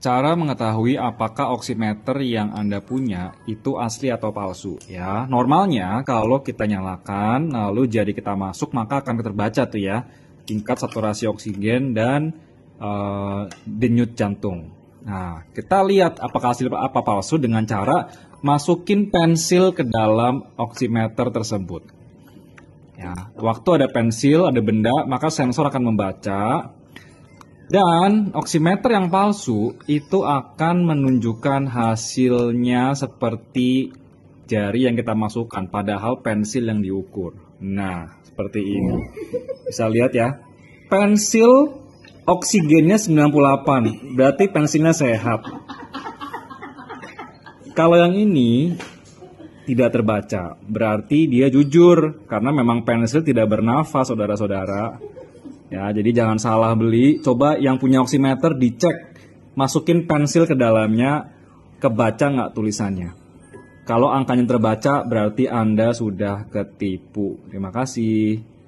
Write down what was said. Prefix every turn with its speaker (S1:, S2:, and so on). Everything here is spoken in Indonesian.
S1: Cara mengetahui apakah oximeter yang Anda punya itu asli atau palsu ya. Normalnya kalau kita nyalakan lalu jadi kita masuk maka akan terbaca tuh ya tingkat saturasi oksigen dan uh, denyut jantung. Nah, kita lihat apakah hasil apa palsu dengan cara masukin pensil ke dalam oximeter tersebut. Ya, waktu ada pensil, ada benda, maka sensor akan membaca dan oximeter yang palsu itu akan menunjukkan hasilnya seperti jari yang kita masukkan, padahal pensil yang diukur. Nah, seperti ini. Bisa lihat ya. Pensil oksigennya 98, berarti pensilnya sehat. Kalau yang ini tidak terbaca, berarti dia jujur karena memang pensil tidak bernafas, saudara-saudara. Ya, jadi jangan salah beli. Coba yang punya oximeter dicek, masukin pensil ke dalamnya, kebaca nggak tulisannya. Kalau angkanya terbaca, berarti Anda sudah ketipu. Terima kasih.